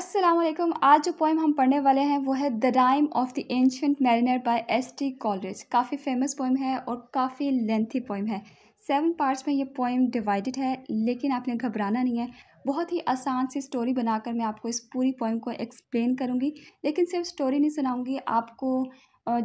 असलम आज जो पोइम हम पढ़ने वाले हैं वो है the rime of the ancient mariner by S T Coleridge काफ़ी फेमस पोइम है और काफ़ी लेंथी पोइम है सेवन पार्ट्स में ये पोइम डिवाइडेड है लेकिन आपने घबराना नहीं है बहुत ही आसान सी स्टोरी बनाकर मैं आपको इस पूरी पोइम को एक्सप्लेन करूँगी लेकिन सिर्फ स्टोरी नहीं सुनाऊँगी आपको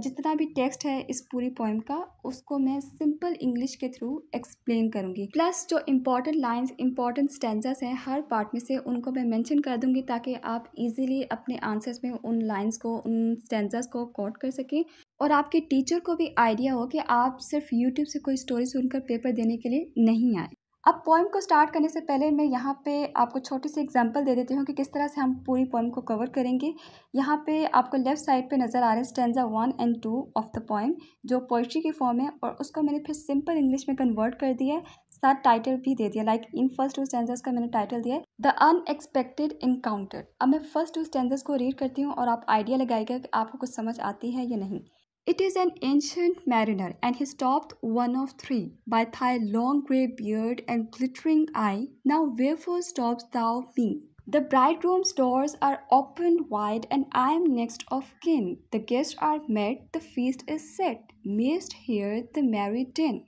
जितना भी टेक्स्ट है इस पूरी पोइम का उसको मैं सिंपल इंग्लिश के थ्रू एक्सप्लेन करूँगी प्लस जो इम्पॉर्टेंट लाइन्स इम्पॉर्टेंट स्टेंजेस हैं हर पार्ट में से उनको मैं मैंशन कर दूँगी ताकि आप ईजिली अपने आंसर्स में उन लाइन्स को उन स्टेंजेस को कॉट कर सकें और आपके टीचर को भी आइडिया हो कि आप सिर्फ यूट्यूब से कोई स्टोरी सुनकर पेपर देने के लिए नहीं आए अब पोइम को स्टार्ट करने से पहले मैं यहाँ पे आपको छोटी सी एग्जांपल दे देती हूँ कि किस तरह से हम पूरी पोइम को कवर करेंगे यहाँ पे आपको लेफ़्ट साइड पे नज़र आ रहे हैं stanza one and two of the poem जो पोइट्री की फॉर्म है और उसको मैंने फिर सिंपल इंग्लिश में कन्वर्ट कर दिया है साथ टाइटल भी दे दिया like in first two stanzas का मैंने टाइटल दिया है द अनएक्सपेक्टेड इनकाउंटर अब मैं फ़र्स्ट टू स्टेंजर्स को रीड करती हूँ और आप आइडिया लगाएगा कि आपको कुछ समझ आती है या नहीं It is an ancient mariner, and he stopped one of three. By thy long grey beard and glittering eye, now wherefore stops thou me? The bridegroom's doors are opened wide, and I am next of kin. The guests are met, the feast is set. Mayst hear the merry din.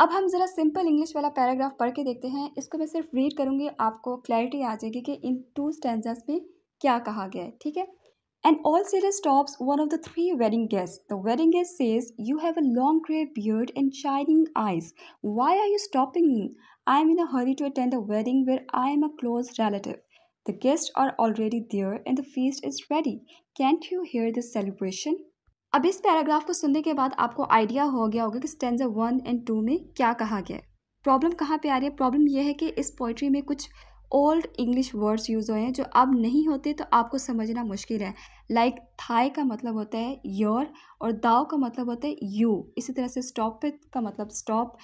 अब हम ज़रा simple English वाला paragraph पढ़ के देखते हैं इसको मैं सिर्फ रीड करूँगी आपको क्लैरिटी आ जाएगी कि इन टू स्टेंजर्स में क्या कहा गया है ठीक है And all sailor stops one of the three wedding guests. The wedding guest says, You have a long gray beard and shining eyes. Why are you stopping me? I am in a hurry to attend a wedding where I am a close relative. The guests are already there and the feast is ready. Can't you hear the celebration? अब इस paragraph को सुनने के बाद आपको idea हो गया होगा कि स्टेंजा वन एंड टू में क्या कहा गया प्रॉब्लम कहाँ पे आ रही है प्रॉब्लम यह है कि इस पोइट्री में कुछ ओल्ड इंग्लिश वर्ड्स यूज़ हुए हैं जो अब नहीं होते तो आपको समझना मुश्किल है लाइक like, थाई का मतलब होता है योर और दाव का मतलब होता है यू इसी तरह से स्टॉप का मतलब स्टॉप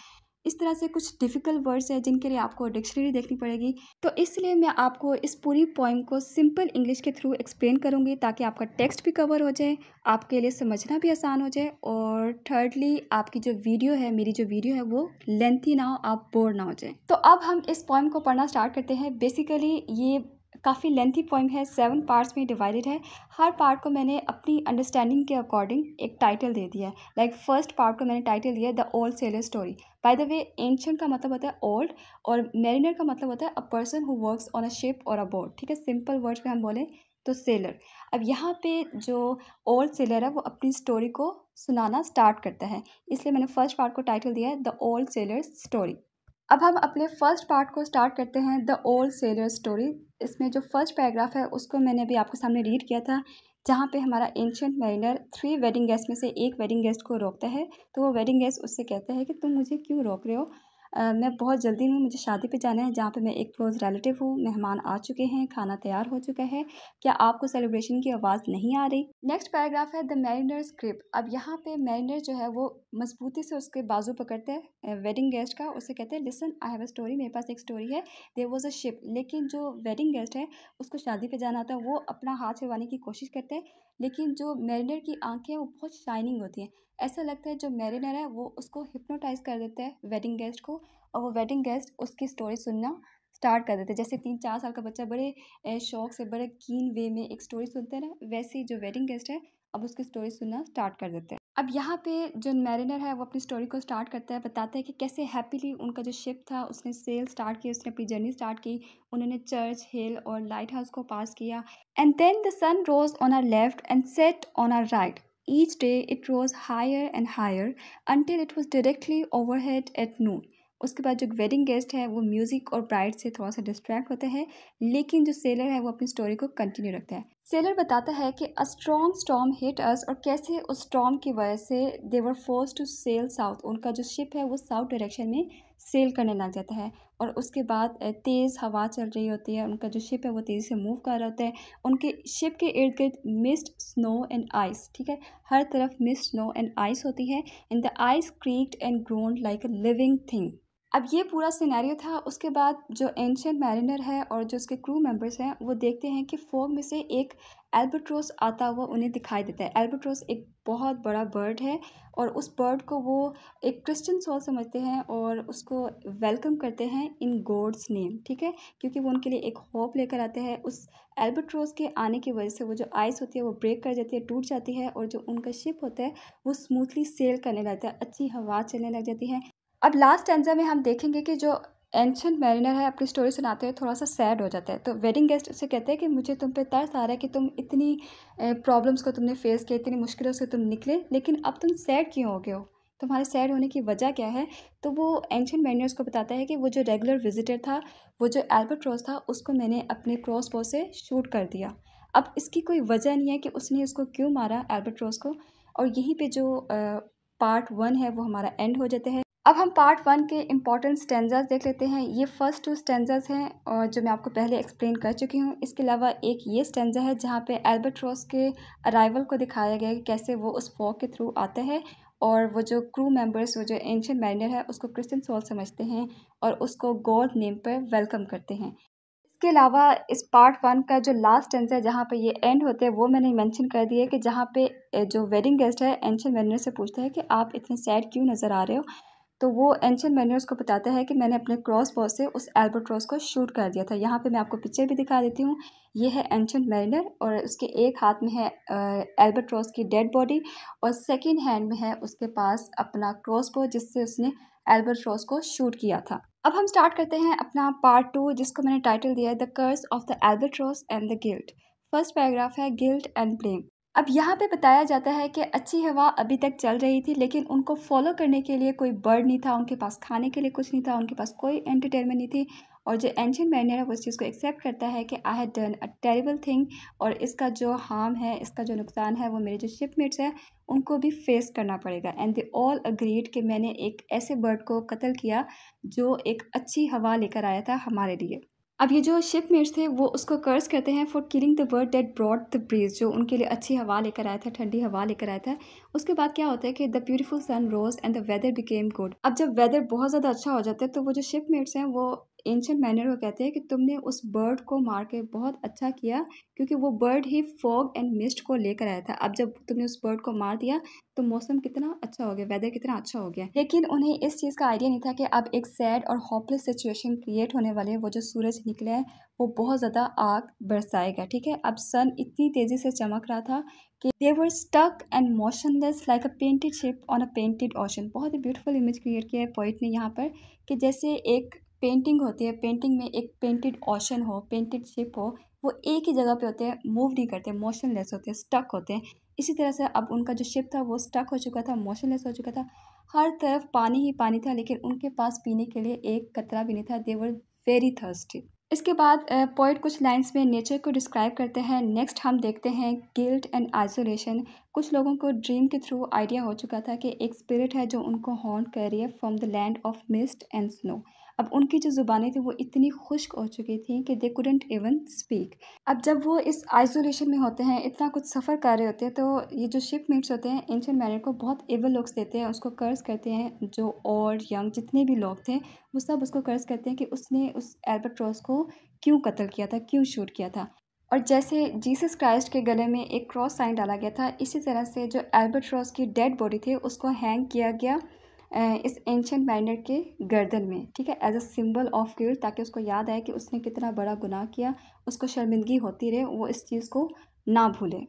इस तरह से कुछ डिफ़िकल्ट वर्ड्स हैं जिनके लिए आपको डिक्शनरी देखनी पड़ेगी तो इसलिए मैं आपको इस पूरी पॉइम को सिंपल इंग्लिश के थ्रू एक्सप्लेन करूँगी ताकि आपका टेक्स्ट भी कवर हो जाए आपके लिए समझना भी आसान हो जाए और थर्डली आपकी जो वीडियो है मेरी जो वीडियो है वो लेंथी ना हो आप बोर ना हो जाए तो अब हम इस पॉइम को पढ़ना स्टार्ट करते हैं बेसिकली ये काफ़ी लेंथी पोइम है सेवन पार्ट्स में डिवाइडेड है हर पार्ट को मैंने अपनी अंडरस्टैंडिंग के अकॉर्डिंग एक टाइटल दे दिया है लाइक फर्स्ट पार्ट को मैंने टाइटल दिया the old sailor story by the way ancient का मतलब होता है ओल्ड और मेरिनर का मतलब होता है a person who works on a ship और अ बोट ठीक है सिंपल वर्ड्स में हम बोलें तो सेलर अब यहाँ पे जो ओल्ड सेलर है वो अपनी स्टोरी को सुनाना स्टार्ट करता है इसलिए मैंने फर्स्ट पार्ट को टाइटल दिया है द ओल्ड सेलर स्टोरी अब हम अपने फर्स्ट पार्ट को स्टार्ट करते हैं द ओल्ड सेलर स्टोरी इसमें जो फर्स्ट पैराग्राफ है उसको मैंने अभी आपके सामने रीड किया था जहाँ पे हमारा ancient mariner three wedding guest में से एक वेडिंग गेस्ट को रोकता है तो वो वेडिंग गेस्ट उससे कहता है कि तुम मुझे क्यों रोक रहे हो मैं बहुत जल्दी हूँ मुझे शादी पे जाना है जहाँ पे मैं एक क्लोज़ रिलेटिव हूँ मेहमान आ चुके हैं खाना तैयार हो चुका है क्या आपको सेलिब्रेशन की आवाज़ नहीं आ रही नेक्स्ट पैराग्राफ है द मैरिनर स्क्रिप्ट अब यहाँ पे मैरिनर जो है वो मजबूती से उसके बाजू पकड़ते हैं वेडिंग गेस्ट का उसे कहते हैं listen I have a story मेरे पास एक स्टोरी है देर वॉज अ शिप लेकिन जो वेडिंग गेस्ट है उसको शादी पर जाना होता है वो अपना हाथ छिड़वाने की कोशिश करते हैं लेकिन जो मैरिनर की आंखें हैं वो बहुत शाइनिंग होती हैं ऐसा लगता है जो मेरीनर है वो उसको हिप्नोटाइज़ कर देता है वेडिंग गेस्ट को और वो वेडिंग गेस्ट उसकी स्टोरी सुनना स्टार्ट कर देते हैं जैसे तीन चार साल का बच्चा बड़े शौक से बड़े कीन वे में एक स्टोरी सुनते हैं ना वैसे ही जो वेडिंग गेस्ट है अब उसकी स्टोरी सुनना स्टार्ट कर देते हैं अब यहाँ पे जो मैरिनर है वो अपनी स्टोरी को स्टार्ट करता है बताता है कि कैसे हैप्पीली उनका जो शिप था उसने सेल स्टार्ट की उसने अपनी जर्नी स्टार्ट की उन्होंने चर्च हिल और लाइट हाउस को पास किया and then the sun rose on our left and set on our right each day it rose higher and higher until it was directly over at noon उसके बाद जो wedding guest है वो music और bride से थोड़ा सा distract होता है लेकिन जो सेलर है वो अपनी स्टोरी को कंटिन्यू रखता है सेलर बताता है कि a strong storm hit us और कैसे उस स्टॉम की वजह से they were forced to sail south उनका जो शिप है वो साउथ डायरेक्शन में सेल करने लग जाता है और उसके बाद तेज़ हवा चल रही होती है उनका जो शिप है वो तेज़ी से मूव कर रहा होता है उनके शिप के इर्द गिर्द मिस्ड स्नो एंड आइस ठीक है हर तरफ मिस्ड स्नो एंड आइस होती है and the ice cracked and groaned like a living thing अब ये पूरा सिनेरियो था उसके बाद जो एंशेंट मैरिनर है और जो उसके क्रू मेंबर्स हैं वो देखते हैं कि फोग में से एक एल्बर्ट्रोस आता हुआ उन्हें दिखाई देता है एल्बर्ट्रोस एक बहुत बड़ा बर्ड है और उस बर्ड को वो एक क्रिश्चियन सोल समझते हैं और उसको वेलकम करते हैं इन गॉड्स नेम ठीक है क्योंकि वो उनके लिए एक होप लेकर आते हैं उस एल्बर्ट्रोस के आने की वजह से वो जो आइस होती है वो ब्रेक कर जाती है टूट जाती है और जो उनका शिप होता है वो स्मूथली सेल करने लगता है अच्छी हवा चलने लग जाती है अब लास्ट एंजा में हम देखेंगे कि जो एंशंट मैरिनर है अपनी स्टोरी सुनाते हुए थोड़ा सा सैड हो जाता है तो वेडिंग गेस्ट उसे कहते हैं कि मुझे तुम पे तरस आ रहा है कि तुम इतनी प्रॉब्लम्स को तुमने फेस किया इतनी मुश्किलों से तुम निकले लेकिन अब तुम सैड क्यों हो गए हो तुम्हारे सैड होने की वजह क्या है तो वो एंशंट मैरिनर्स को बताता है कि वो जो रेगुलर विजिटर था वो जो एल्बर्ट रोज था उसको मैंने अपने क्रॉस बो से शूट कर दिया अब इसकी कोई वजह नहीं है कि उसने उसको क्यों मारा एल्बर्ट रोज को और यहीं पर जो पार्ट वन है वो हमारा एंड हो जाता है अब हम पार्ट वन के इंपॉर्टेंट स्टेंजर्स देख लेते हैं ये फर्स्ट टू स्टेंजर्स हैं और जो मैं आपको पहले एक्सप्लेन कर चुकी हूँ इसके अलावा एक ये स्टेंजर है जहाँ पे एल्बर्ट रॉस के अराइवल को दिखाया गया है कि कैसे वो उस फॉग के थ्रू आता है और वो जो क्रू मेंबर्स वो जो एंशियन मैनियर है उसको क्रिश्चियन सोल समझते हैं और उसको गॉड नेम पर वेलकम करते हैं इसके अलावा इस पार्ट वन का जो लास्ट टेंस है जहाँ पे ये एंड होते हैं वो मैंने मेंशन कर दिया है कि जहाँ पे जो वेडिंग गेस्ट है एंशियन मैनियर से पूछते हैं कि आप इतने सैड क्यों नज़र आ रहे हो तो वो एंशन मैन्यूर्स को बताता है कि मैंने अपने क्रॉस बॉस से उस रॉस को शूट कर दिया था यहाँ पे मैं आपको पिक्चर भी दिखा देती हूँ ये है एंशन मैरिनर और उसके एक हाथ में है रॉस की डेड बॉडी और सेकेंड हैंड में है उसके पास अपना क्रॉस बॉस जिससे उसने एल्बर्ट्रॉस को शूट किया था अब हम स्टार्ट करते हैं अपना पार्ट टू जिसको मैंने टाइटल दिया है the curse of the albatross and the guilt first paragraph है गिल्ट एंड ब्लेम अब यहाँ पे बताया जाता है कि अच्छी हवा अभी तक चल रही थी लेकिन उनको फॉलो करने के लिए कोई बर्ड नहीं था उनके पास खाने के लिए कुछ नहीं था उनके पास कोई एंटरटेनमेंट नहीं थी और जो एंशियन मैनियर है वो इस चीज़ को एक्सेप्ट करता है कि I had done a terrible thing और इसका जो हार्म है इसका जो नुकसान है वो मेरे जो शिपमेट्स हैं उनको भी फेस करना पड़ेगा एंड दे ऑल अग्रीड कि मैंने एक ऐसे बर्ड को कत्ल किया जो एक अच्छी हवा लेकर आया था हमारे लिए अब ये जो शिप मेट्स थे वो उसको कर्ज करते हैं for killing the bird that brought the breeze जो उनके लिए अच्छी हवा लेकर आया था ठंडी हवा लेकर आया था उसके बाद क्या होता है कि the beautiful sun rose and the weather became good अब जब वेदर बहुत ज़्यादा अच्छा हो जाता है तो वो जो शिप मेट्स हैं वो एंशंट मैनर को कहते हैं कि तुमने उस बर्ड को मार के बहुत अच्छा किया क्योंकि वो बर्ड ही फॉग एंड मिस्ट को लेकर आया था अब जब तुमने उस बर्ड को मार दिया तो मौसम कितना अच्छा हो गया वेदर कितना अच्छा हो गया लेकिन उन्हें इस चीज़ का आइडिया नहीं था कि अब एक सैड और होपलेस सिचुएशन क्रिएट होने वाले वो जो सूरज निकला है वो बहुत ज़्यादा आग बरसाएगा ठीक है अब सन इतनी तेज़ी से चमक रहा था कि they were stuck and motionless like a painted ship on a painted ocean बहुत ही ब्यूटीफुल इमेज क्रिएट किया है पॉइंट ने यहाँ पर कि जैसे एक पेंटिंग होती है पेंटिंग में एक पेंटेड ओशन हो पेंटेड शिप हो वो एक ही जगह पे होते हैं मूव नहीं करते मोशनलेस होते हैं स्टक होते हैं इसी तरह से अब उनका जो शिप था वो स्टक हो चुका था मोशनलेस हो चुका था हर तरफ पानी ही पानी था लेकिन उनके पास पीने के लिए एक कतरा भी नहीं था देवर वेरी थर्स्टी इसके बाद पोइट कुछ लाइंस में नेचर को डिस्क्राइब करते हैं नेक्स्ट हम देखते हैं गिल्ट एंड आइसोलेशन कुछ लोगों को ड्रीम के थ्रू आइडिया हो चुका था कि एक स्पिरिट है जो उनको हॉन्ट कर रही है from the land of mist and snow अब उनकी जो ज़ुबानें थी वो इतनी खुश्क हो चुकी थी कि दे कुडेंट इवन स्पीक अब जब वो इस आइसोलेशन में होते हैं इतना कुछ सफ़र कर रहे होते हैं तो ये जो शिपमेट्स होते हैं एंशियन मैन को बहुत एवल लुक्स देते हैं उसको कर्ज करते हैं जो और यंग जितने भी लोग थे वो सब उसको कर्ज करते हैं कि उसने उस एल्बर्ट्रॉस को क्यों कत्ल किया था क्यों शूट किया था और जैसे जीसस क्राइस्ट के गले में एक क्रॉस साइन डाला गया था इसी तरह से जो एल्बर्ट रॉस की डेड बॉडी थी उसको हैंग किया गया इस एंशंट माइनर के गर्दन में ठीक है as a symbol of guilt ताकि उसको याद आए कि उसने कितना बड़ा गुनाह किया उसको शर्मिंदगी होती रहे वो इस चीज़ को ना भूले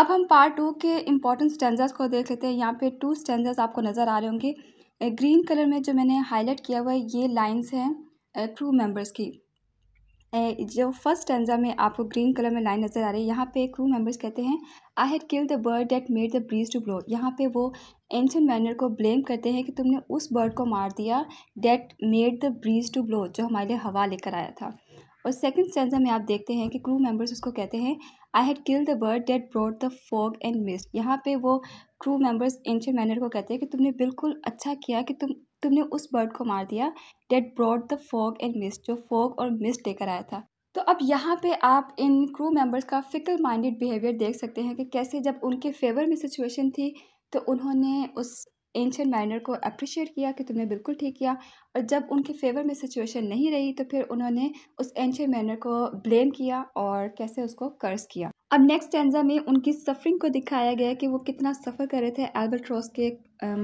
अब हम पार्ट टू के इम्पॉर्टेंट स्टेंजर्स को देख लेते हैं यहाँ पे टू स्टेंजर्स आपको नज़र आ रहे होंगे ग्रीन कलर में जो मैंने हाईलाइट किया हुआ है ये लाइन्स हैं क्रू मेम्बर्स की जो फर्स्ट टेंजा में आपको ग्रीन कलर में लाइन नज़र आ रही है यहाँ पे क्रू मेंबर्स कहते हैं I had kill the bird that made the breeze to blow यहाँ पे वो एंशन मैनर को ब्लेम करते हैं कि तुमने उस बर्ड को मार दिया that made the breeze to blow जो हमारे लिए हवा लेकर आया था और सेकंड स्टेंजा में आप देखते हैं कि क्रू मेंबर्स उसको कहते हैं I had kill the bird that brought the fog and mist यहाँ पे वो क्रू मेंबर्स एंशन मैनर को कहते हैं कि तुमने बिल्कुल अच्छा किया कि तुम तुमने उस बर्ड को मार दिया that brought the fog and mist जो फॉग और मिस्ट लेकर आया था तो अब यहाँ पे आप इन क्रू मेंबर्स का फिकल माइंडेड बिहेवियर देख सकते हैं कि कैसे जब उनके फेवर में सिचुएशन थी तो उन्होंने उस एंशेंट माइनर को अप्रिशिएट किया कि तुमने बिल्कुल ठीक किया और जब उनके फेवर में सिचुएशन नहीं रही तो फिर उन्होंने उस एंशेंट माइनर को ब्लेम किया और कैसे उसको कर्ज किया अब नेक्स्ट टेंजा में उनकी सफरिंग को दिखाया गया कि वो कितना सफ़र कर रहे थे रॉस के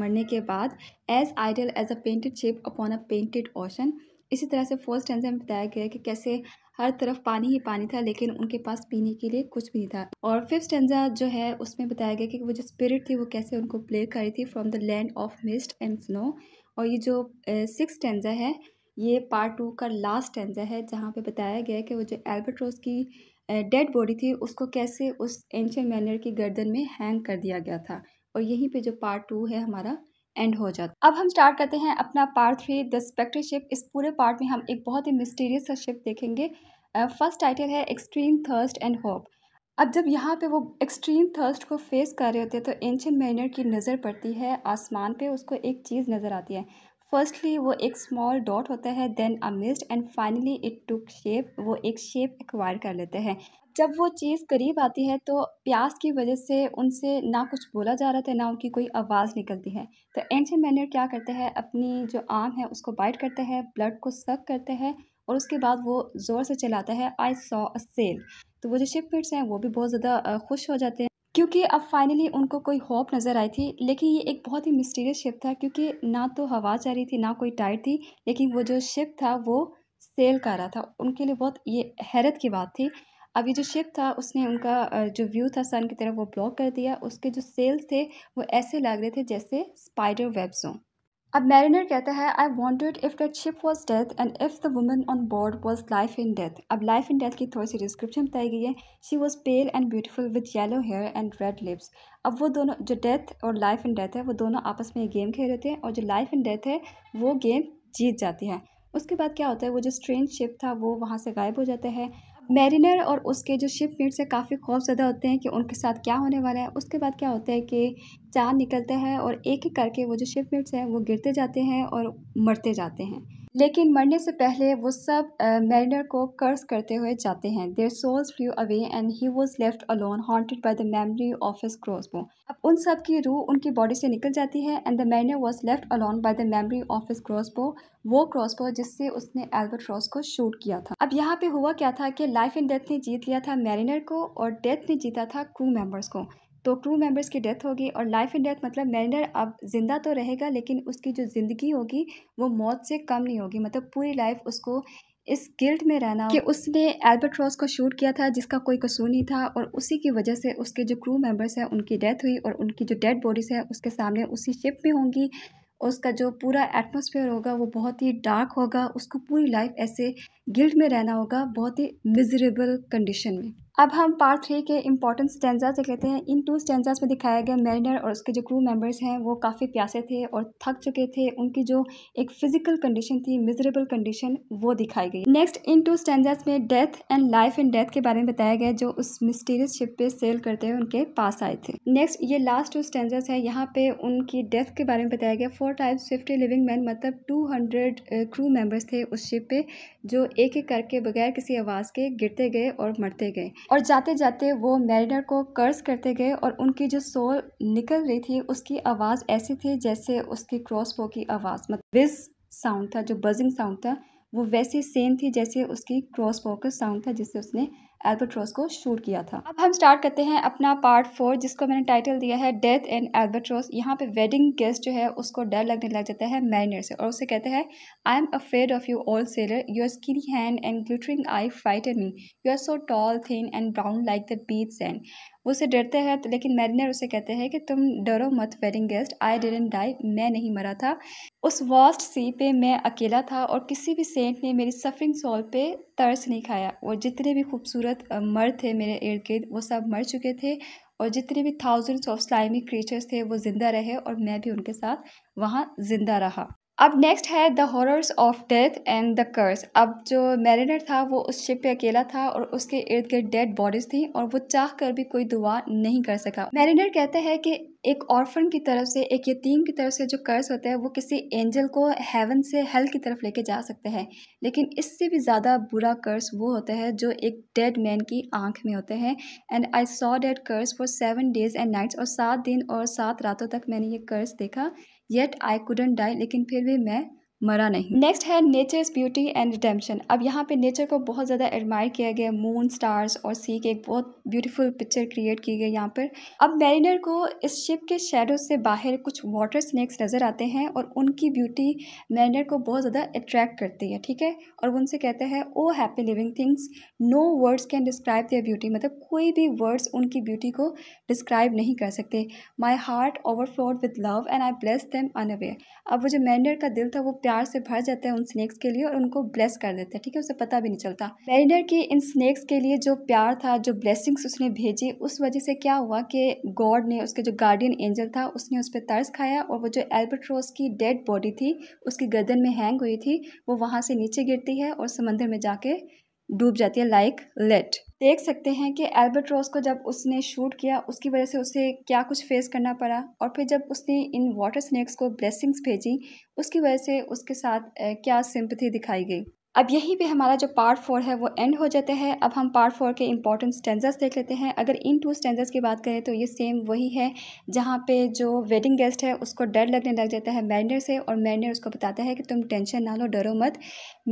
मरने के बाद as idle as a painted ship upon a painted ocean इसी तरह से फोर्स्ट टेंजा में बताया गया कि कैसे हर तरफ पानी ही पानी था लेकिन उनके पास पीने के लिए कुछ भी नहीं था और फिफ्थ टेंजा जो है उसमें बताया गया कि वो जो स्पिरिट थी वो कैसे उनको प्ले करी थी from the land of mist and snow और ये जो सिक्स स्टेंजा है ये पार्ट टू का लास्ट स्टेंजा है जहाँ पे बताया गया है कि वो जो एल्बर्ट रोज की डेड बॉडी थी उसको कैसे उस एंशियन मैनर की गर्दन में हैंग कर दिया गया था और यहीं पर जो पार्ट टू है हमारा एंड हो जाता अब हम स्टार्ट करते हैं अपना part three the specter ship इस पूरे पार्ट में हम एक बहुत ही मिस्टीरियस शिप देखेंगे फर्स्ट टाइटल है एक्सट्रीम थर्स्ट एंड होप अब जब यहाँ पे वो एक्सट्रीम थर्स्ट को फेस कर रहे होते हैं तो एंशियन मैनर की नज़र पड़ती है आसमान पे उसको एक चीज़ नज़र आती है फर्स्टली वो एक स्मॉल डॉट होता है then a mist and finally it took shape वो एक शेप एक्वायर कर लेते हैं जब वो चीज़ करीब आती है तो प्यास की वजह से उनसे ना कुछ बोला जा रहा था ना उनकी कोई आवाज़ निकलती है तो एंशियन मैनर क्या करते हैं अपनी जो आम है उसको बाइट करते हैं ब्लड को सक करते हैं और उसके बाद वो ज़ोर से चलाता है आई सॉ अ सेल तो वो जो शिप फिट्स हैं वो भी बहुत ज़्यादा खुश हो जाते हैं क्योंकि अब फाइनली उनको कोई होप नज़र आई थी लेकिन ये एक बहुत ही मिस्टीरियस शिप था क्योंकि ना तो हवा जा रही थी ना कोई टाइट थी लेकिन वो जो शिप था वो सेल कर रहा था उनके लिए बहुत ये हैरत की बात थी अब ये जो शिप था उसने उनका जो व्यू था सन की तरफ वो ब्लॉक कर दिया उसके जो सेल्स थे वो ऐसे लग रहे थे जैसे स्पाइडर वेब्स हों अब मैरिनर कहता है I wanted if that ship was death and if the woman on board was life in death अब लाइफ इन डेथ की थोड़ी सी डिस्क्रिप्शन बताई गई है she was pale and beautiful with yellow hair and red lips अब वो दोनों जो डेथ और लाइफ इन डेथ है वो दोनों आपस में गेम खेल रहे थे और जो लाइफ इन डेथ है वो गेम जीत जाती है उसके बाद क्या होता है वो जो स्ट्रेन शिप था वो वहाँ से गायब हो जाता है मेरीनर और उसके जो शिप मेट्स हैं काफ़ी खौफजदा होते हैं कि उनके साथ क्या होने वाला है उसके बाद क्या होता है कि चाँद निकलता है और एक एक करके वो जो शिप मेट्स हैं वो गिरते जाते हैं और मरते जाते हैं लेकिन मरने से पहले वो सब मैरिनर को कर्ज करते हुए जाते हैं their souls flew away and he was left alone haunted by the memory of his bow अब उन सब की रूह उनकी बॉडी से निकल जाती है and the mariner was left alone by the memory of crossbow वो बो जिससे उसने एल्बर्ट रॉस को शूट किया था अब यहाँ पे हुआ क्या था कि लाइफ एंड डेथ ने जीत लिया था मैरिनर को और डेथ ने जीता था क्रू मेम्बर्स को तो क्रू मेंबर्स की डेथ होगी और लाइफ एंड डेथ मतलब मैरिनर अब ज़िंदा तो रहेगा लेकिन उसकी जो ज़िंदगी होगी वो मौत से कम नहीं होगी मतलब पूरी लाइफ उसको इस गिल्ट में रहना कि उसने एल्बर्ट रॉस को शूट किया था जिसका कोई कसूर नहीं था और उसी की वजह से उसके जो क्रू मेंबर्स हैं उनकी डेथ हुई और उनकी जो डेड बॉडीज़ हैं उसके सामने उसी शिप में होंगी उसका जो पूरा एटमॉस्फेयर होगा वो बहुत ही डार्क होगा उसको पूरी लाइफ ऐसे गिल्ट में रहना होगा बहुत ही मिजरेबल कंडीशन में अब हम पार्ट थ्री के इंपॉर्टेंट स्टेंजाज देख लेते हैं इन टू स्टेंजाज में दिखाया गया मेरिनर और उसके जो क्रू मेंबर्स हैं वो काफ़ी प्यासे थे और थक चुके थे उनकी जो एक फिजिकल कंडीशन थी मिजरेबल कंडीशन वो दिखाई गई नेक्स्ट इन टू स्टेंजाज में death and life and death के बारे में बताया गया जो उस मिस्टीरियस शिप पे सेल करते हुए उनके पास आए थे नेक्स्ट ये लास्ट टू स्टेंजाज है यहाँ पे उनकी डेथ के बारे में बताया गया four times fifty living men मतलब टू हंड्रेड क्रू मेम्बर्स थे उस शिप पे जो एक एक करके बगैर किसी आवाज़ के गिरते गए और मरते गए और जाते जाते वो मैरिनर को कर्ज करते गए और उनकी जो सोल निकल रही थी उसकी आवाज़ ऐसी थी जैसे उसकी क्रॉसबो की आवाज़ मतलब विज साउंड था जो बजिंग साउंड था वो वैसे सेम थी जैसे उसकी क्रॉसबो का साउंड था जिससे उसने एल्बर्ट्रॉस को शूट किया था अब हम स्टार्ट करते हैं अपना पार्ट फोर जिसको मैंने टाइटल दिया है डेथ एंड एल्बर्ट्रॉस यहाँ पे वेडिंग गेस्ट जो है उसको डर लगने लग जाता है मैरिनर से और उसे कहते हैं I am afraid of you all sailor your skinny hand and glittering eye frighten me you are so tall thin and brown like the beach sand उसे डरते हैं तो लेकिन मैरिनर उसे कहते हैं कि तुम डरो मत wedding guest I didn't die मैं नहीं मरा था उस वास्ट सी पे मैं अकेला था और किसी भी सेंट ने मेरी सफरिंग सॉल पे तरस नहीं खाया और जितने भी खूबसूरत मर थे मेरे इर्द गिर्द वो सब मर चुके थे और जितने भी थाउजेंड्स ऑफ स्लाइमी क्रीचर्स थे वो ज़िंदा रहे और मैं भी उनके साथ वहाँ ज़िंदा रहा अब नेक्स्ट है the horrors of death and the curse अब जो मैरिनर था वो उस शिप पे अकेला था और उसके इर्द गिर्द डेड बॉडीज थी और वो चाह कर भी कोई दुआ नहीं कर सका मैरिनर कहते हैं कि एक ऑर्फन की तरफ से एक यतीम की तरफ से जो कर्ज होता है वो किसी एंजल को हेवन से हेल की तरफ लेके जा सकते हैं लेकिन इससे भी ज़्यादा बुरा कर्ज वो होता है जो एक डेड मैन की आंख में होते हैं and I saw dead curse for seven days and nights और सात दिन और सात रातों तक मैंने ये कर्ज देखा येट आई कुडन डाई लेकिन फिर भी मैं मरा नहीं नेक्स्ट है नेचर्स ब्यूटी एंड रिडेम्पशन अब यहाँ पे नेचर को बहुत ज़्यादा एडमायर किया गया मून स्टार्स और सी के एक बहुत ब्यूटीफुल पिक्चर क्रिएट की गई यहाँ पर अब मैरिनर को इस शिप के शेडो से बाहर कुछ वाटर स्नैक्स नज़र आते हैं और उनकी ब्यूटी मैरिनर को बहुत ज़्यादा अट्रैक्ट करती है ठीक है और उनसे कहते हैं o happy living things no words can describe their beauty मतलब कोई भी वर्ड्स उनकी ब्यूटी को डिस्क्राइब नहीं कर सकते my heart overflowed with love and I bless them unaware अब वो जो मैरिनर का दिल था वो प्यार प्यार से भर जाते हैं उन स्नैक्स के लिए और उनको ब्लेस कर देते हैं ठीक है उसे पता भी नहीं चलता मैरिनर के इन स्नैक्स के लिए जो प्यार था जो ब्लेसिंग्स उसने भेजी उस वजह से क्या हुआ कि गॉड ने उसके जो गार्डियन एंजल था उसने उस पर तर्स खाया और वो जो एल्बर्ट्रोस की डेड बॉडी थी उसकी गर्दन में हैंग हुई थी वो वहाँ से नीचे गिरती है और समंदर में जाके डूब जाती है लाइक लेट देख सकते हैं कि एल्बर्ट रॉस को जब उसने शूट किया उसकी वजह से उसे क्या कुछ फेस करना पड़ा और फिर जब उसने इन वाटर स्नैक्स को ब्लेसिंग्स भेजी उसकी वजह से उसके साथ क्या सिंपथी दिखाई गई अब यहीं पे हमारा जो पार्ट फोर है वो एंड हो जाता है अब हम पार्ट फोर के इंपॉर्टेंट स्टेंजर्स देख लेते हैं अगर इन टू स्टेंजर्स की बात करें तो ये सेम वही है जहाँ पे जो वेडिंग गेस्ट है उसको डर लगने लग जाता है मैरिनर से और मैरिनर उसको बताता है कि तुम टेंशन ना लो डरो मत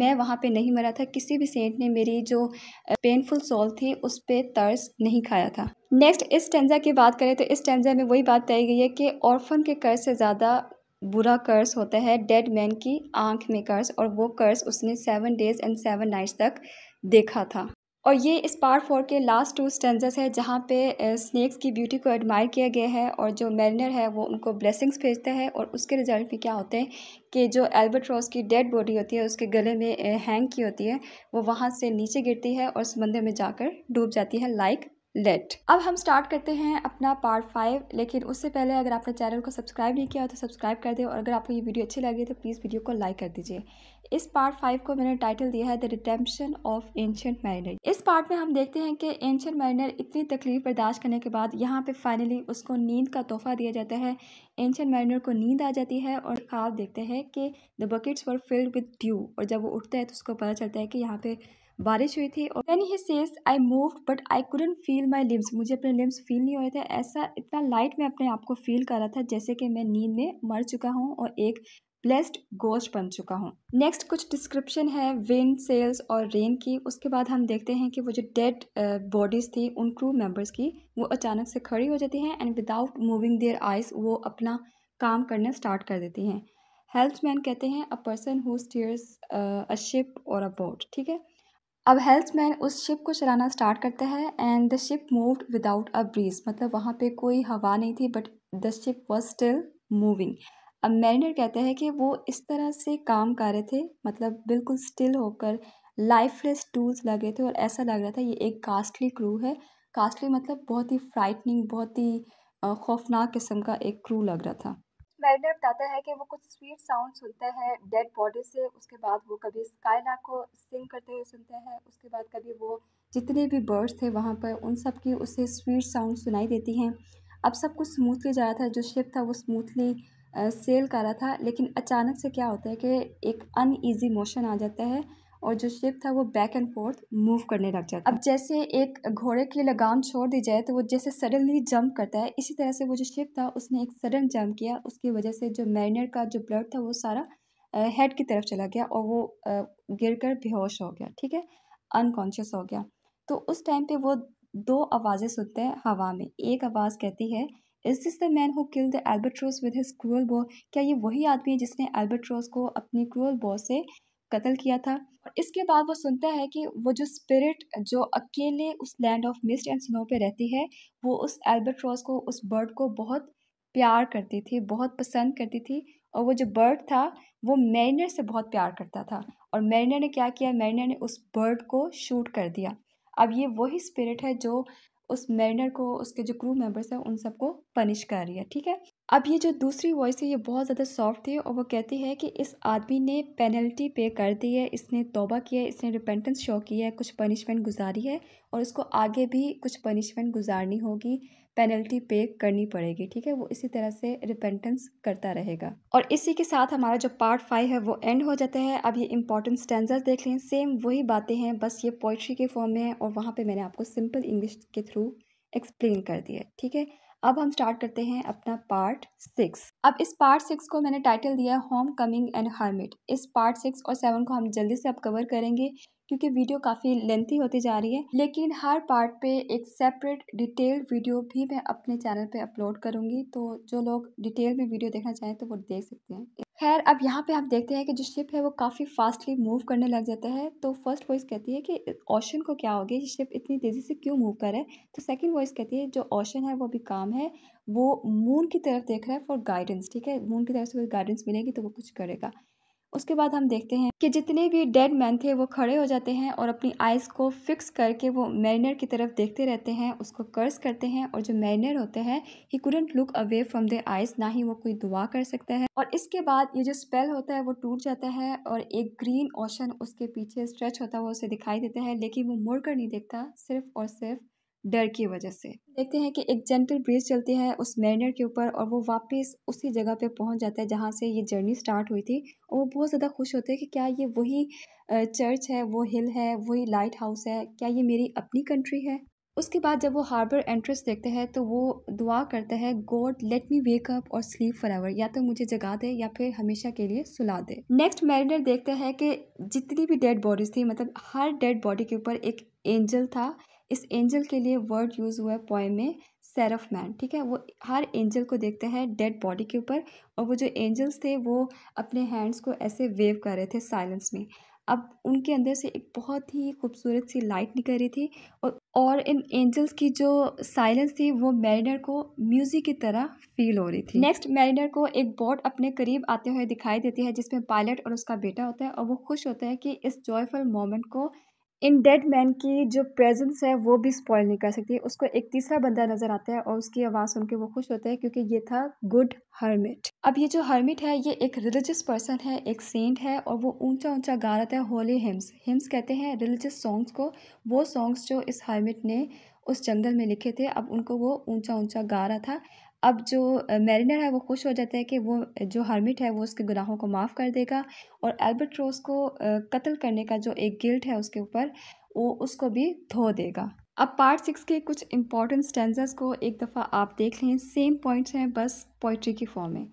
मैं वहाँ पर नहीं मरा था किसी भी सेंट ने मेरी जो पेनफुल सोल थी उस पर तर्स नहीं खाया था नेक्स्ट इस टेंजा की बात करें तो इस टेंजा में वही बात कही गई है कि ऑर्फन के कर्ज से ज़्यादा बुरा कर्ज होता है डेड मैन की आंख में कर्ज और वो कर्ज उसने seven days and seven nights तक देखा था और ये इस पार्ट फोर के लास्ट टू स्टेंजेस है जहाँ पे स्नैक्स की ब्यूटी को एडमायर किया गया है और जो मैरिनर है वो उनको ब्लेसिंग्स भेजता है और उसके रिजल्ट में क्या होते हैं कि जो एल्बर्ट रॉस की डेड बॉडी होती है उसके गले में हैंग की होती है वो वहाँ से नीचे गिरती है और समंदर में जाकर डूब जाती है लाइक लेट अब हम स्टार्ट करते हैं अपना पार्ट फाइव लेकिन उससे पहले अगर आपने चैनल को सब्सक्राइब नहीं किया तो सब्सक्राइब कर दें और अगर आपको ये वीडियो अच्छी लगी तो प्लीज़ वीडियो को लाइक कर दीजिए इस पार्ट फाइव को मैंने टाइटल दिया है the redemption of ancient mariner इस पार्ट में हम देखते हैं कि एंशंट मैरिनर इतनी तकलीफ बर्दाश्त करने के बाद यहाँ पे फाइनली उसको नींद का तोहफा दिया जाता है एंशंट मैरिनर को नींद आ जाती है और आप देखते हैं कि the buckets were filled with dew और जब वो उठता है तो उसको पता चलता है कि यहाँ पे बारिश हुई थी और he says I move but I couldn't feel my limbs मुझे अपने लिम्स फील नहीं हो रहे थे ऐसा इतना लाइट मैं अपने आप को फील कर रहा था जैसे कि मैं नींद में मर चुका हूँ और एक ब्लेस्ड गोस्ट बन चुका हूँ नेक्स्ट कुछ डिस्क्रिप्शन है विंड सेल्स और रेन की उसके बाद हम देखते हैं कि वो जो डेड बॉडीज़ uh, थी उन क्रू मेम्बर्स की वो अचानक से खड़ी हो जाती हैं and without moving their eyes वो अपना काम करना स्टार्ट कर देती हैं हेल्थ मैन कहते हैं a person who steers a ship और अ बोट ठीक है अब मैन उस शिप को चलाना स्टार्ट करता है and the ship moved without a breeze मतलब वहाँ पे कोई हवा नहीं थी but the ship was still moving अब मैरिनर कहते हैं कि वो इस तरह से काम कर रहे थे मतलब बिल्कुल स्टिल होकर लाइफलेस टूल्स लगे थे और ऐसा लग रहा था ये एक कास्टली क्रू है कास्टली मतलब बहुत ही फ्राइटनिंग बहुत ही खौफनाक किस्म का एक क्रू लग रहा था मैरिनर बताता है कि वो कुछ स्वीट साउंड सुनता है डेड बॉडी से उसके बाद वो कभी स्काईला को सिंग करते हुए सुनता है उसके बाद कभी वो जितने भी बर्ड्स थे वहाँ पर उन सब की उसे स्वीट साउंड सुनाई देती हैं अब सब कुछ स्मूथली जा रहा था जो शिप था वो स्मूथली सेल कर रहा था लेकिन अचानक से क्या होता है कि एक अनईजी मोशन आ जाता है और जो शिप था वो बैक एंड फोर्थ मूव करने लग जाता अब जैसे एक घोड़े की लगाम छोड़ दी जाए तो वो जैसे सडनली जंप करता है इसी तरह से वो जो शिप था उसने एक सडन जंप किया उसकी वजह से जो मैरिनर का जो ब्लड था वो सारा हेड की तरफ चला गया और वो गिर कर बेहोश हो गया ठीक है अनकॉन्शियस हो गया तो उस टाइम पर वो दो आवाज़ें सुनते हैं हवा में एक आवाज़ कहती है is this the man who kill the albatross with his cruel bow क्या ये वही आदमी है जिसने एल्बर्ट्रोस को अपनी क्रूअल बॉ से कत्ल किया था और इसके बाद वो सुनता है कि वो जो स्पिरिट जो अकेले उस land of mist and snow पे रहती है वो उस एल्बर्ट रॉस को उस बर्ड को बहुत प्यार करती थी बहुत पसंद करती थी और वो जो बर्ड था वो मैरिनर से बहुत प्यार करता था और मैरिनर ने क्या किया मैरिनर ने उस बर्ड को शूट कर दिया अब ये वही स्पिरिट है जो उस मैरिनर को उसके जो क्रू मेंबर्स हैं उन सबको पनिश कर रही है ठीक है अब ये जो दूसरी वॉइस है ये बहुत ज़्यादा सॉफ्ट थी और वो कहती है कि इस आदमी ने पेनल्टी पे कर दी है इसने तोबा किया है इसने रिपेंटेंस शो किया है कुछ पनिशमेंट गुजारी है और इसको आगे भी कुछ पनिशमेंट गुजारनी होगी पेनल्टी पे करनी पड़ेगी ठीक है वो इसी तरह से रिपेंटेंस करता रहेगा और इसी के साथ हमारा जो पार्ट फाइव है वो एंड हो जाता है अब ये इंपॉर्टेंट स्टेंजर्स देख लें सेम वही बातें हैं बस ये पोइट्री के फॉर्म में है और वहाँ पर मैंने आपको सिंपल इंग्लिश के थ्रू एक्सप्लेन कर दिया ठीक है अब हम स्टार्ट करते हैं अपना पार्ट सिक्स अब इस पार्ट सिक्स को मैंने टाइटल दिया है होम कमिंग एंड हर्मिट इस पार्ट सिक्स और सेवन को हम जल्दी से अब कवर करेंगे क्योंकि वीडियो काफ़ी लेंथी होती जा रही है लेकिन हर पार्ट पे एक सेपरेट डिटेल्ड वीडियो भी मैं अपने चैनल पे अपलोड करूँगी तो जो लोग डिटेल में वीडियो देखना चाहें तो वो देख सकते हैं खैर अब यहाँ पे आप देखते हैं कि जो शिप है वो काफ़ी फास्टली मूव करने लग जाता है तो फर्स्ट वॉइस कहती है कि ओशन को क्या हो गया शिप इतनी तेज़ी से क्यों मूव करे तो सेकेंड वॉइस कहती है जो ओशन है वो भी काम है वो मून की तरफ देख रहा है फॉर गाइडेंस ठीक है मून की तरफ से कोई गाइडेंस मिलेगी तो वो कुछ करेगा उसके बाद हम देखते हैं कि जितने भी डेड मैन थे वो खड़े हो जाते हैं और अपनी आइज़ को फिक्स करके वो मैरिनर की तरफ देखते रहते हैं उसको कर्ज करते हैं और जो मैरिनर होते हैं he couldn't look away from the eyes ना ही वो कोई दुआ कर सकता है और इसके बाद ये जो स्पेल होता है वो टूट जाता है और एक ग्रीन ओशन उसके पीछे स्ट्रेच होता है वो उसे दिखाई देता है लेकिन वो मुड़ कर नहीं देखता सिर्फ और सिर्फ डर की वजह से देखते हैं कि एक जेंटल ब्रिज चलती है उस मैरिनर के ऊपर और वो वापस उसी जगह पे पहुंच जाता है जहाँ से ये जर्नी स्टार्ट हुई थी और वो बहुत ज़्यादा खुश होते हैं कि क्या ये वही चर्च है वो हिल है वही लाइट हाउस है क्या ये मेरी अपनी कंट्री है उसके बाद जब वो हार्बर एंट्रेंस देखते हैं तो वो दुआ करता है God let me wake up और स्लीप फॉर एवर या तो मुझे जगा दे या फिर हमेशा के लिए सुला दे नेक्स्ट मैरिनर देखते हैं कि जितनी भी डेड बॉडीज थी मतलब हर डेड बॉडी के ऊपर एक एंजल था इस एंजल के लिए वर्ड यूज़ हुआ है पोएम में सेरफ मैन ठीक है वो हर एंजल को देखते हैं डेड बॉडी के ऊपर और वो जो एंजल्स थे वो अपने हैंड्स को ऐसे वेव कर रहे थे साइलेंस में अब उनके अंदर से एक बहुत ही खूबसूरत सी लाइट निकल रही थी और और इन एंजल्स की जो साइलेंस थी वो मैरिनर को म्यूजिक की तरह फील हो रही थी नेक्स्ट मैरिनर को एक बोट अपने करीब आते हुए दिखाई देती है जिसमें पायलट और उसका बेटा होता है और वो खुश होता है कि इस जॉयफुल मोमेंट को इन डेड मैन की जो प्रेजेंस है वो भी स्पॉइल नहीं कर सकती उसको एक तीसरा बंदा नज़र आता है और उसकी आवाज़ सुन के वो खुश होते हैं क्योंकि ये था गुड हर्मिट अब ये जो हर्मिट है ये एक रिलीजियस पर्सन है एक सेंट है और वो ऊंचा ऊंचा गा रहा है होली हिम्स हिम्स कहते हैं रिलीजियस सॉन्ग्स को वो सॉन्ग्स जो इस हर्मिट ने उस जंगल में लिखे थे अब उनको वो ऊंचा ऊंचा गा रहा था अब जो मैरिनर है वो खुश हो जाता है कि वो जो हर्मिट है वो उसके गुनाहों को माफ़ कर देगा और एल्बर्ट रोस को कत्ल करने का जो एक गिल्ट है उसके ऊपर वो उसको भी धो देगा अब पार्ट सिक्स के कुछ इंपॉर्टेंट स्टेंजर्स को एक दफ़ा आप देख लें सेम पॉइंट्स हैं बस पोइट्री की फॉर्म में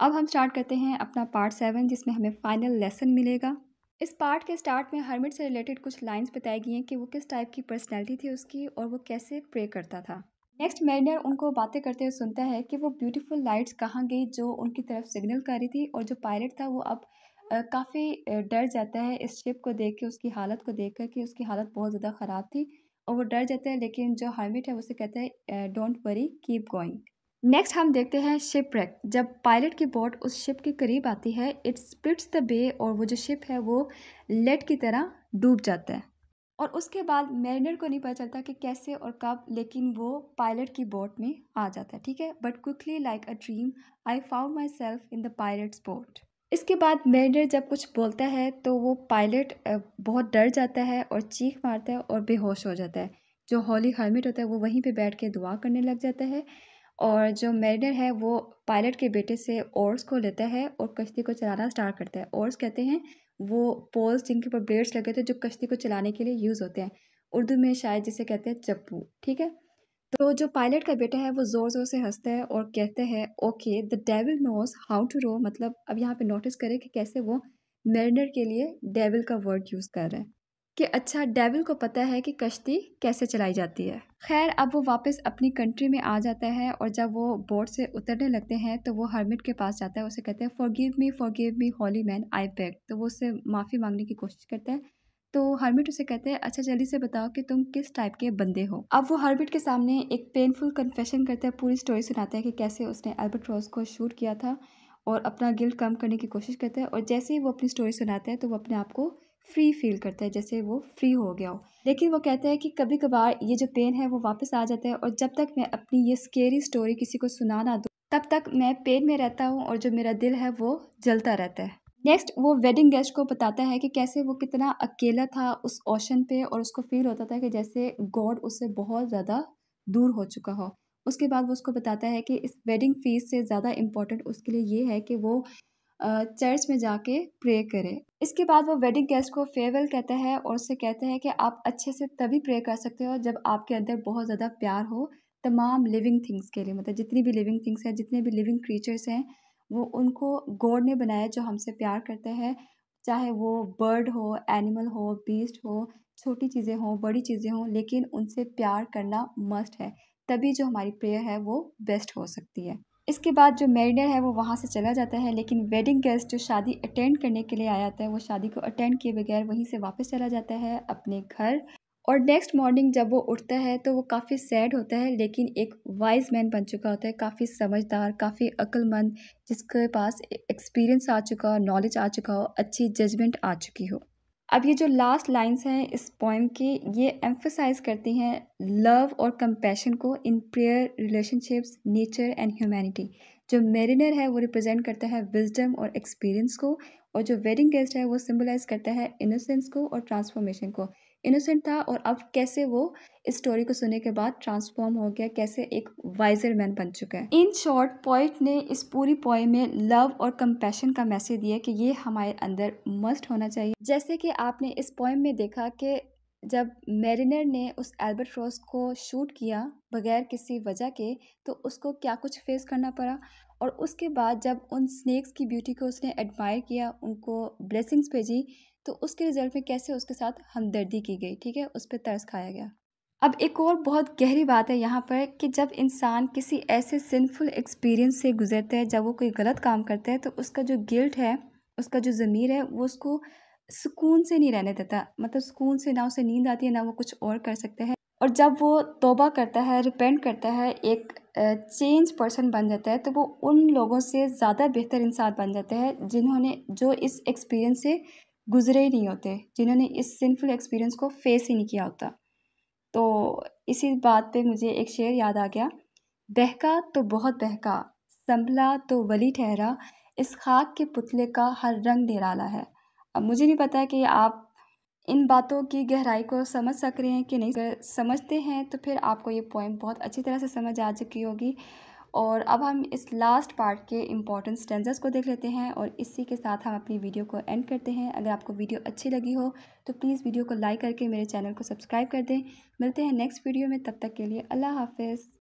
अब हम स्टार्ट करते हैं अपना पार्ट सेवन जिसमें हमें फाइनल लेसन मिलेगा इस पार्ट के स्टार्ट में हर्मिट से रिलेटेड कुछ लाइंस बताई गई हैं कि वो किस टाइप की पर्सनैलिटी थी उसकी और वो कैसे प्रे करता था नेक्स्ट मैरिनर उनको बातें करते हुए सुनता है कि वो ब्यूटीफुल लाइट्स कहाँ गई जो उनकी तरफ सिग्नल कर रही थी और जो पायलट था वो अब काफ़ी डर जाता है इस शिप को देख के उसकी हालत को देख कर कि उसकी हालत बहुत ज़्यादा ख़राब थी और वो डर जाता है लेकिन जो हार्मिट है उसे कहता है don't worry keep going next हम देखते हैं शिप रेक जब पायलट की बोट उस शिप के करीब आती है इट स्प्लिट्स द बे और वो जो शिप है वो लेट की तरह डूब जाता है और उसके बाद मैरिनर को नहीं पता चलता कि कैसे और कब लेकिन वो पायलट की बोट में आ जाता है ठीक है but quickly like a dream I found myself in the pilot's boat इसके बाद मैरिनर जब कुछ बोलता है तो वो पायलट बहुत डर जाता है और चीख मारता है और बेहोश हो जाता है जो हॉली हर्मिट होता है वो वहीं पे बैठ के दुआ करने लग जाता है और जो मैरिनर है वो पायलट के बेटे से ओर्स को लेता है और कश्ती को चलाना स्टार्ट करता है ओर्स कहते हैं वो पोल्स जिनके ऊपर ब्लेड्स लगे थे जो कश्ती को चलाने के लिए यूज़ होते हैं उर्दू में शायद जिसे कहते हैं चप्पू ठीक है तो जो पायलट का बेटा है वो ज़ोर ज़ोर से हंसता है और कहते हैं okay the devil knows how to row मतलब अब यहाँ पे नोटिस करें कि कैसे वो मेरिनर के लिए डेविल का वर्ड यूज़ कर रहा है कि अच्छा डेविल को पता है कि कश्ती कैसे चलाई जाती है खैर अब वो वापस अपनी कंट्री में आ जाता है और जब वो बोट से उतरने लगते हैं तो वो हर्मिट के पास जाता है उसे कहते हैं forgive me forgive me holy man I beg तो वो उससे माफ़ी मांगने की कोशिश करता है तो हर्मिट उसे कहते हैं अच्छा जल्दी से बताओ कि तुम किस टाइप के बंदे हो अब वो हर्मिट के सामने एक पेनफुल कन्फेशन करता है पूरी स्टोरी सुनाता है कि कैसे उसने अल्बर्ट रॉस को शूट किया था और अपना गिल्ट कम करने की कोशिश करता है और जैसे ही वो अपनी स्टोरी सुनाता है तो वो अपने आप को फ्री फील करता है जैसे वो फ्री हो गया हो लेकिन वो कहता है कि कभी कभार ये जो पेन है वो वापस आ जाता है और जब तक मैं अपनी ये स्केरी स्टोरी किसी को सुना ना दूँ तब तक मैं पेन में रहता हूँ और जो मेरा दिल है वो जलता रहता है नेक्स्ट वो वेडिंग गेस्ट को बताता है कि कैसे वो कितना अकेला था उस ओशन पे और उसको फील होता था कि जैसे गॉड उससे बहुत ज़्यादा दूर हो चुका हो उसके बाद वो उसको बताता है कि इस वेडिंग फीस से ज़्यादा इम्पोर्टेंट उसके लिए ये है कि वो चर्च में जाके प्रे करे इसके बाद वो वेडिंग गेस्ट को फेयरवेल कहता है और उससे कहता है कि आप अच्छे से तभी प्रे कर सकते हो जब आपके अंदर बहुत ज़्यादा प्यार हो तमाम लिविंग थिंग्स के लिए मतलब जितनी भी लिविंग थिंग्स हैं जितने भी लिविंग क्रीचर्स हैं वो उनको गॉड ने बनाया जो हमसे प्यार करता है चाहे वो बर्ड हो एनिमल हो बीस्ट हो छोटी चीज़ें हों बड़ी चीज़ें हों लेकिन उनसे प्यार करना मस्ट है तभी जो हमारी प्रेयर है वो बेस्ट हो सकती है इसके बाद जो मैरिनर है वो वहाँ से चला जाता है लेकिन वेडिंग गेस्ट जो शादी अटेंड करने के लिए आया था है वो शादी को अटेंड किए बगैर वहीं से वापस चला जाता है अपने घर और नेक्स्ट मॉर्निंग जब वो उठता है तो वो काफ़ी सैड होता है लेकिन एक वाइज मैन बन चुका होता है काफ़ी समझदार काफ़ी अक्लमंद जिसके पास एक्सपीरियंस आ चुका हो नॉलेज आ चुका हो अच्छी जजमेंट आ चुकी हो अब ये जो लास्ट लाइंस हैं इस पोइम की ये एम्फोसाइज करती हैं लव और कंपैशन को in prayer relationships nature and humanity जो मेरिनर है वो रिप्रेजेंट करता है विजडम और एक्सपीरियंस को और जो वेडिंग गेस्ट है वो सिम्बलाइज करता है इनोसेंस को और ट्रांसफॉर्मेशन को इनोसेंट था और अब कैसे वो इस स्टोरी को सुनने के बाद ट्रांसफॉर्म हो गया कैसे एक वाइजर मैन बन चुका है इन शॉर्ट पोइट ने इस पूरी पॉइंट में लव और कंपेशन का मैसेज दिया कि ये हमारे अंदर मस्ट होना चाहिए जैसे कि आपने इस पॉइंट में देखा कि जब मेरिनर ने उस एल्बर्ट रॉस को शूट किया बगैर किसी वजह के तो उसको क्या कुछ फेस करना पड़ा और उसके बाद जब उन स्नेक्स की ब्यूटी को उसने एडमायर किया उनको ब्लेसिंग्स भेजी तो उसके रिज़ल्ट में कैसे उसके साथ हमदर्दी की गई ठीक है उस पर तर्स खाया गया अब एक और बहुत गहरी बात है यहाँ पर कि जब इंसान किसी ऐसे सिंफुल एक्सपीरियंस से गुजरता है जब वो कोई गलत काम करता है तो उसका जो गिल्ट है उसका जो ज़मीर है वो उसको सुकून से नहीं रहने देता मतलब सुकून से ना उसे नींद आती है ना वो कुछ और कर सकता है और जब वो तोबा करता है रिपेंट करता है एक चेंज पर्सन बन जाता है तो वो उन लोगों से ज़्यादा बेहतर इंसान बन जाता है जिन्होंने जो इस एक्सपीरियंस से गुज़रे ही नहीं होते जिन्होंने इस सिनफुल एक्सपीरियंस को फेस ही नहीं किया होता तो इसी बात पे मुझे एक शेर याद आ गया बहका तो बहुत बहका संभला तो वली ठहरा इस खाक के पुतले का हर रंग निराला है अब मुझे नहीं पता कि आप इन बातों की गहराई को समझ सक रहे हैं कि नहीं समझते हैं तो फिर आपको ये पोइम बहुत अच्छी तरह से समझ आ चुकी होगी और अब हम इस लास्ट पार्ट के इम्पॉर्टेंट स्टेंजर्स को देख लेते हैं और इसी के साथ हम अपनी वीडियो को एंड करते हैं अगर आपको वीडियो अच्छी लगी हो तो प्लीज़ वीडियो को लाइक करके मेरे चैनल को सब्सक्राइब कर दें मिलते हैं नेक्स्ट वीडियो में तब तक के लिए अल्लाह हाफिज़